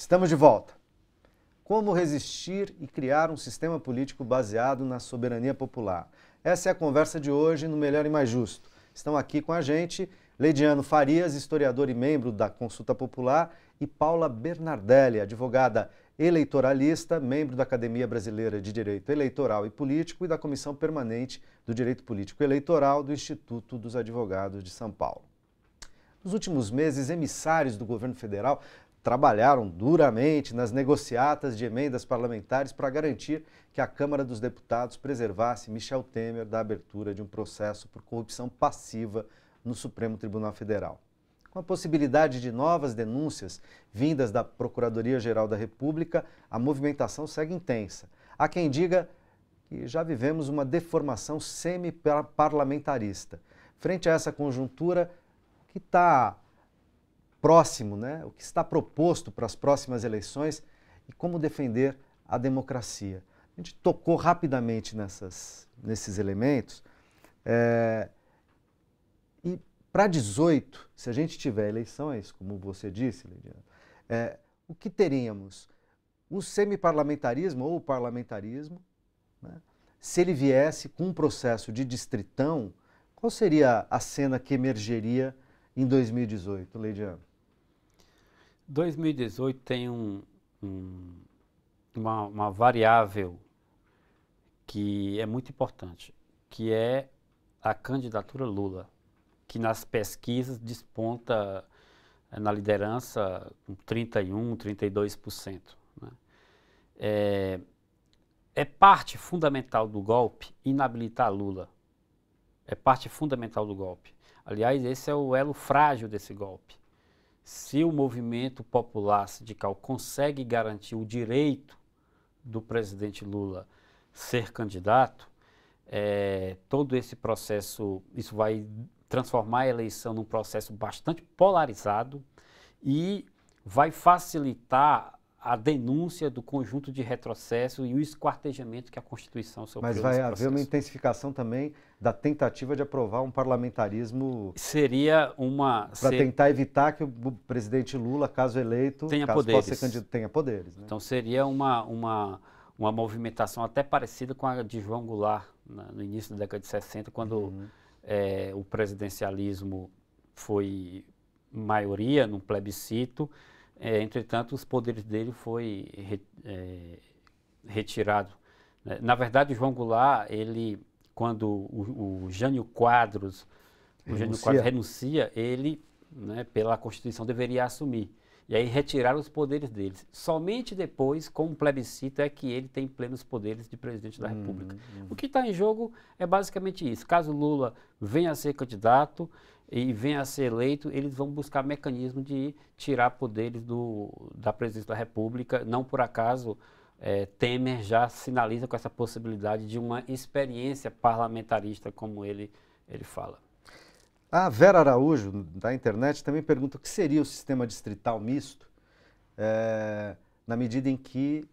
Estamos de volta. Como resistir e criar um sistema político baseado na soberania popular? Essa é a conversa de hoje no Melhor e Mais Justo. Estão aqui com a gente Leidiano Farias, historiador e membro da Consulta Popular, e Paula Bernardelli, advogada eleitoralista, membro da Academia Brasileira de Direito Eleitoral e Político e da Comissão Permanente do Direito Político Eleitoral do Instituto dos Advogados de São Paulo. Nos últimos meses, emissários do governo federal trabalharam duramente nas negociatas de emendas parlamentares para garantir que a Câmara dos Deputados preservasse Michel Temer da abertura de um processo por corrupção passiva no Supremo Tribunal Federal. Com a possibilidade de novas denúncias vindas da Procuradoria-Geral da República, a movimentação segue intensa. Há quem diga que já vivemos uma deformação semi-parlamentarista. Frente a essa conjuntura, que está próximo, né? o que está proposto para as próximas eleições e como defender a democracia. A gente tocou rapidamente nessas, nesses elementos. É, e para 18, se a gente tiver eleições, como você disse, Lidiana, é, eh, o que teríamos? O semiparlamentarismo ou o parlamentarismo, né? se ele viesse com um processo de distritão, qual seria a cena que emergeria em 2018, Leidiano? 2018 tem um, um, uma, uma variável que é muito importante, que é a candidatura Lula, que nas pesquisas desponta eh, na liderança com 31, 32%. Né? É, é parte fundamental do golpe inabilitar Lula. É parte fundamental do golpe. Aliás, esse é o elo frágil desse golpe se o movimento popular sindical consegue garantir o direito do presidente Lula ser candidato, é, todo esse processo, isso vai transformar a eleição num processo bastante polarizado e vai facilitar a denúncia do conjunto de retrocesso e o esquartejamento que a Constituição sofreu. Mas vai haver uma intensificação também da tentativa de aprovar um parlamentarismo. Seria uma. Para ser... tentar evitar que o presidente Lula, caso eleito, tenha caso poderes. Possa ser candidato, tenha poderes. Né? Então seria uma, uma, uma movimentação até parecida com a de João Goulart no início da década de 60, quando uhum. é, o presidencialismo foi maioria num plebiscito é, entretanto, os poderes dele foi re, é, retirado. Né? Na verdade, João Goulart, ele, quando o, o Jânio Quadros, renuncia. Jânio Quadros renuncia, ele, né, pela Constituição, deveria assumir. E aí retiraram os poderes deles. Somente depois, com um plebiscito, é que ele tem plenos poderes de presidente da hum, República. Hum. O que está em jogo é basicamente isso. Caso Lula venha a ser candidato e venha a ser eleito, eles vão buscar mecanismo de tirar poderes do, da presidência da República. Não por acaso, é, Temer já sinaliza com essa possibilidade de uma experiência parlamentarista, como ele, ele fala. A Vera Araújo, da internet, também pergunta o que seria o sistema distrital misto, é, na medida em que,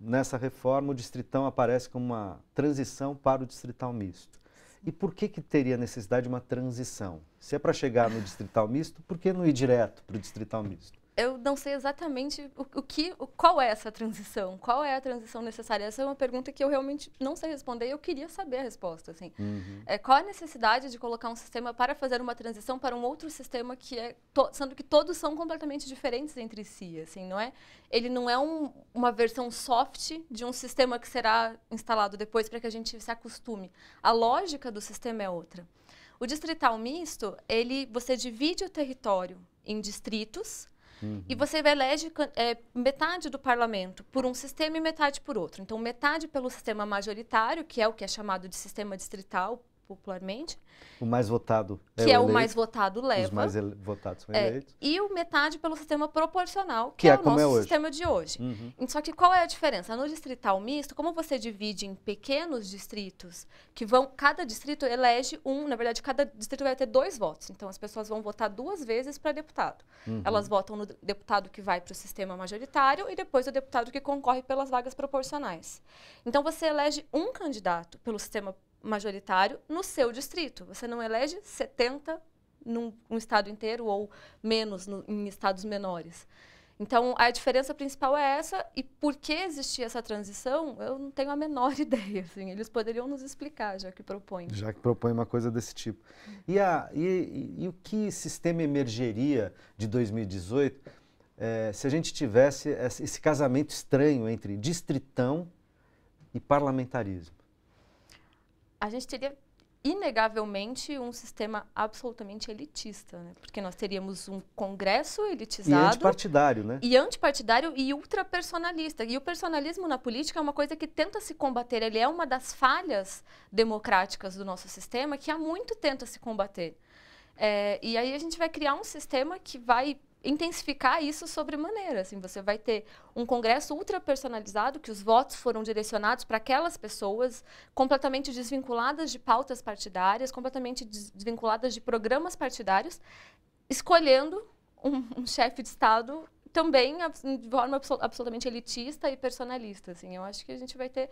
nessa reforma, o distritão aparece como uma transição para o distrital misto. E por que, que teria necessidade de uma transição? Se é para chegar no distrital misto, por que não ir direto para o distrital misto? eu não sei exatamente o, o que, o, qual é essa transição, qual é a transição necessária. Essa é uma pergunta que eu realmente não sei responder. Eu queria saber a resposta, assim. Uhum. É, qual a necessidade de colocar um sistema para fazer uma transição para um outro sistema que é, to, sendo que todos são completamente diferentes entre si, assim, não é? Ele não é um, uma versão soft de um sistema que será instalado depois para que a gente se acostume. A lógica do sistema é outra. O distrital misto, ele, você divide o território em distritos Uhum. E você elege é, metade do parlamento por um sistema e metade por outro. Então, metade pelo sistema majoritário, que é o que é chamado de sistema distrital, popularmente. O mais votado. É que é, o, é eleito, o mais votado leva. Os mais votados são é, eleitos. e o metade pelo sistema proporcional, que, que é, é o nosso sistema de hoje. Uhum. Só que qual é a diferença? No distrital misto, como você divide em pequenos distritos, que vão. Cada distrito elege um, na verdade, cada distrito vai ter dois votos. Então as pessoas vão votar duas vezes para deputado. Uhum. Elas votam no deputado que vai para o sistema majoritário e depois o deputado que concorre pelas vagas proporcionais. Então você elege um candidato pelo sistema majoritário no seu distrito. Você não elege 70 num um estado inteiro ou menos no, em estados menores. Então, a diferença principal é essa, e por que existia essa transição, eu não tenho a menor ideia. Assim, eles poderiam nos explicar, já que propõem. Já que propõe uma coisa desse tipo. E, a, e, e o que sistema emergeria de 2018 é, se a gente tivesse esse casamento estranho entre distritão e parlamentarismo? a gente teria inegavelmente um sistema absolutamente elitista, né? Porque nós teríamos um congresso elitizado. E antipartidário, né? E antipartidário e ultrapersonalista. E o personalismo na política é uma coisa que tenta se combater, ele é uma das falhas democráticas do nosso sistema que há muito tenta se combater. É, e aí a gente vai criar um sistema que vai intensificar isso sobremaneira. Assim, você vai ter um congresso ultra personalizado, que os votos foram direcionados para aquelas pessoas, completamente desvinculadas de pautas partidárias, completamente desvinculadas de programas partidários, escolhendo um, um chefe de Estado também de forma absolutamente elitista e personalista. Assim, eu acho que a gente vai ter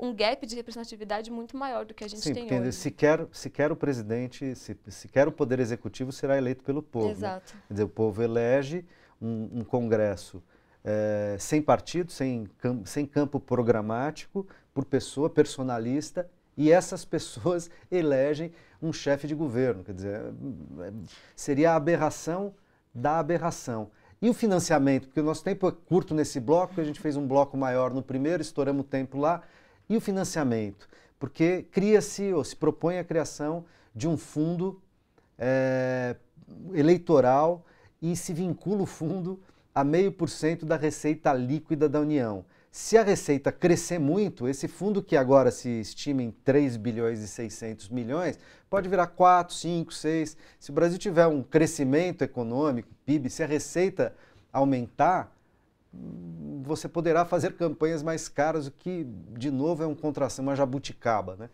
um gap de representatividade muito maior do que a gente Sim, tem porque hoje. Sequer, sequer o presidente, se, sequer o poder executivo será eleito pelo povo. Né? Exato. Né? Quer dizer, o povo elege um, um congresso é, sem partido, sem, sem campo programático, por pessoa personalista, e essas pessoas elegem um chefe de governo. Quer dizer, é, é, seria a aberração da aberração. E o financiamento, porque o nosso tempo é curto nesse bloco, a gente fez um bloco maior no primeiro, estouramos o tempo lá. E o financiamento? Porque cria-se ou se propõe a criação de um fundo é, eleitoral e se vincula o fundo a meio por cento da receita líquida da União. Se a receita crescer muito, esse fundo que agora se estima em 3 bilhões e 600 milhões, pode virar 4, 5, 6. Se o Brasil tiver um crescimento econômico, PIB, se a receita aumentar, você poderá fazer campanhas mais caras, o que, de novo, é um contração, uma jabuticaba. Né?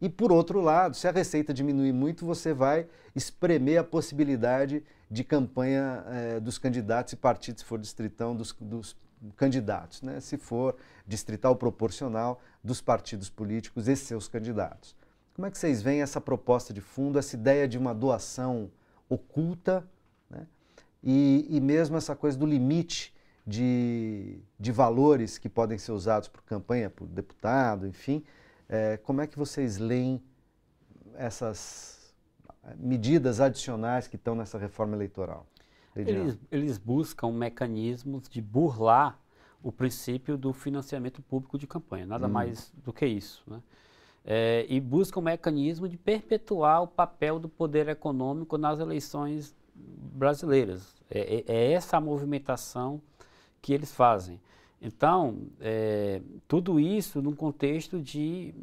E, por outro lado, se a receita diminuir muito, você vai espremer a possibilidade de campanha eh, dos candidatos e partidos, se for distritão, dos, dos candidatos, né? se for distrital proporcional dos partidos políticos e seus candidatos. Como é que vocês veem essa proposta de fundo, essa ideia de uma doação oculta né? e, e mesmo essa coisa do limite de, de valores que podem ser usados por campanha, por deputado, enfim. É, como é que vocês leem essas medidas adicionais que estão nessa reforma eleitoral? Eles, eles, buscam mecanismos de burlar o princípio do financiamento público de campanha, nada hum. mais do que isso. Né? É, e buscam um mecanismo de perpetuar o papel do poder econômico nas eleições brasileiras. É, é, é essa a movimentação que eles fazem. Então, é, tudo isso num contexto de,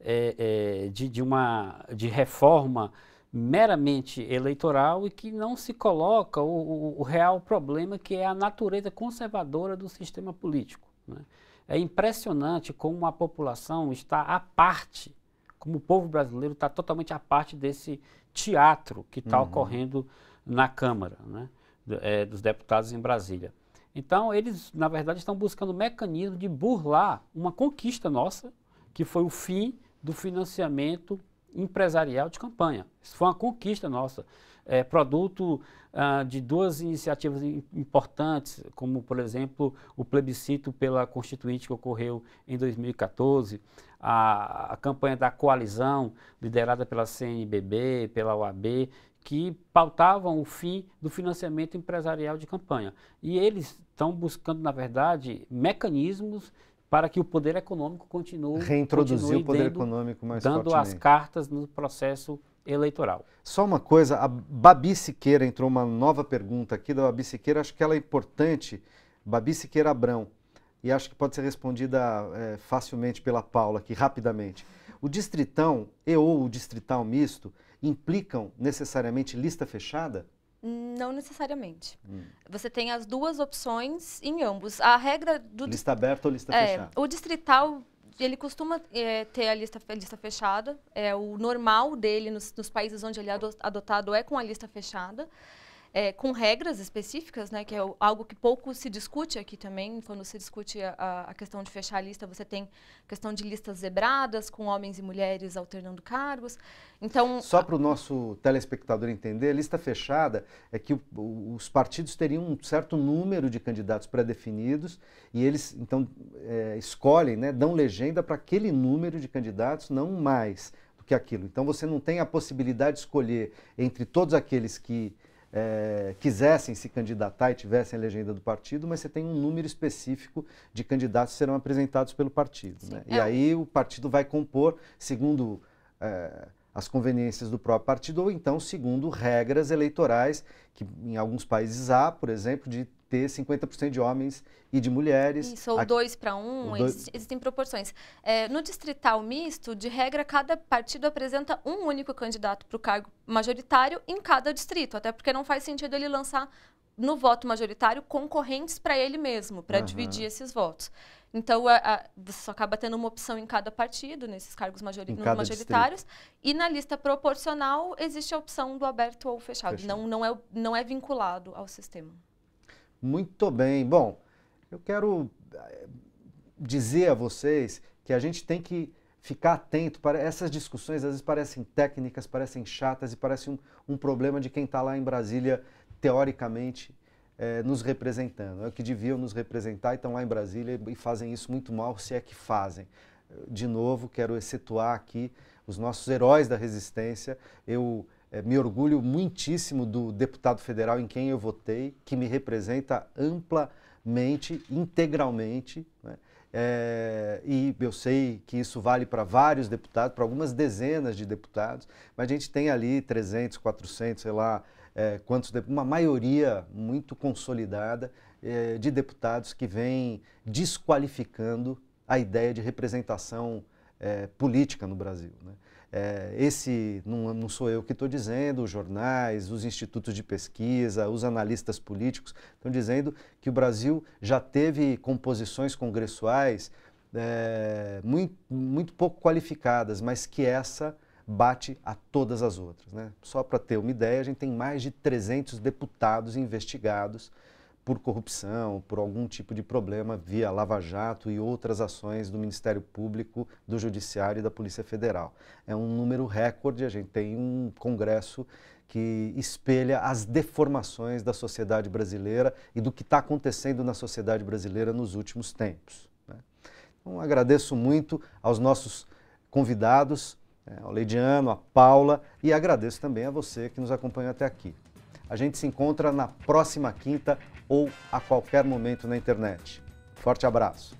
é, é, de, de, uma de reforma meramente eleitoral e que não se coloca o, o, o real problema que é a natureza conservadora do sistema político. Né? É impressionante como a população está à parte, como o povo brasileiro está totalmente à parte desse teatro que está uhum. ocorrendo na Câmara né? É, dos deputados em Brasília. Então, eles, na verdade, estão buscando um mecanismo de burlar uma conquista nossa, que foi o fim do financiamento empresarial de campanha. Isso foi uma conquista nossa. É, produto ah, de duas iniciativas importantes, como, por exemplo, o plebiscito pela Constituinte que ocorreu em 2014, a, a campanha da coalizão liderada pela CNBB, pela UAB que pautavam o fim do financiamento empresarial de campanha. E eles estão buscando, na verdade, mecanismos para que o poder econômico continue reintroduzir continue o poder dando, econômico mais dando fortemente. as cartas no processo eleitoral. Só uma coisa, a Babi Siqueira entrou uma nova pergunta aqui da Babi Siqueira, acho que ela é importante, Babi Siqueira Abrão, e acho que pode ser respondida é, facilmente pela Paula aqui, rapidamente. O distritão e ou o distrital misto implicam necessariamente lista fechada? Não necessariamente. Hum. Você tem as duas opções em ambos. A regra do. Lista aberta ou lista é, fechada? O distrital, ele costuma é, ter a lista, a lista fechada. É, o normal dele nos, nos países onde ele é adotado é com a lista fechada é, com regras específicas, né, que é algo que pouco se discute aqui também, quando se discute a, a questão de fechar a lista, você tem questão de listas zebradas, com homens e mulheres alternando cargos. Então, Só para o nosso telespectador entender, a lista fechada é que o, os partidos teriam um certo número de candidatos pré-definidos e eles, então, é, escolhem, né, dão legenda para aquele número de candidatos, não mais do que aquilo. Então, você não tem a possibilidade de escolher entre todos aqueles que é, quisessem se candidatar e tivessem a legenda do partido, mas você tem um número específico de candidatos que serão apresentados pelo partido. Né? É e aí o partido vai compor, segundo. É, as conveniências do próprio partido ou então segundo regras eleitorais que em alguns países há, por exemplo, de ter 50% de homens e de mulheres. Isso, ou a... dois para um, dois... existem proporções. É, no distrital misto, de regra, cada partido apresenta um único candidato para o cargo majoritário em cada distrito, até porque não faz sentido ele lançar no voto majoritário concorrentes para ele mesmo, para uhum. dividir esses votos. Então, a, a, você só acaba tendo uma opção em cada partido, nesses cargos majori majoritários. Distrito. E na lista proporcional, existe a opção do aberto ou fechado. fechado. Não, não, é, não é vinculado ao sistema. Muito bem. Bom, eu quero eh, dizer a vocês que a gente tem que ficar atento para essas discussões às vezes parecem técnicas, parecem chatas e parecem um, um problema de quem está lá em Brasília teoricamente é, nos representando, é que deviam nos representar e estão lá em Brasília e fazem isso muito mal, se é que fazem. De novo, quero excetuar aqui os nossos heróis da resistência. Eu é, me orgulho muitíssimo do deputado federal em quem eu votei, que me representa amplamente, integralmente. Né? É, e eu sei que isso vale para vários deputados, para algumas dezenas de deputados, mas a gente tem ali 300, 400, sei lá, é, quantos uma maioria muito consolidada é, de deputados que vem desqualificando a ideia de representação é, política no Brasil. Né? É, esse não, não sou eu que estou dizendo, os jornais, os institutos de pesquisa, os analistas políticos estão dizendo que o Brasil já teve composições congressuais é, muito, muito pouco qualificadas, mas que essa bate a todas as outras. Né? Só para ter uma ideia, a gente tem mais de 300 deputados investigados por corrupção, por algum tipo de problema via Lava Jato e outras ações do Ministério Público, do Judiciário e da Polícia Federal. É um número recorde, a gente tem um Congresso que espelha as deformações da sociedade brasileira e do que está acontecendo na sociedade brasileira nos últimos tempos. Né? Então, agradeço muito aos nossos convidados, é, ao Leidiano, a Paula e agradeço também a você que nos acompanha até aqui. A gente se encontra na próxima quinta ou a qualquer momento na internet. Forte abraço!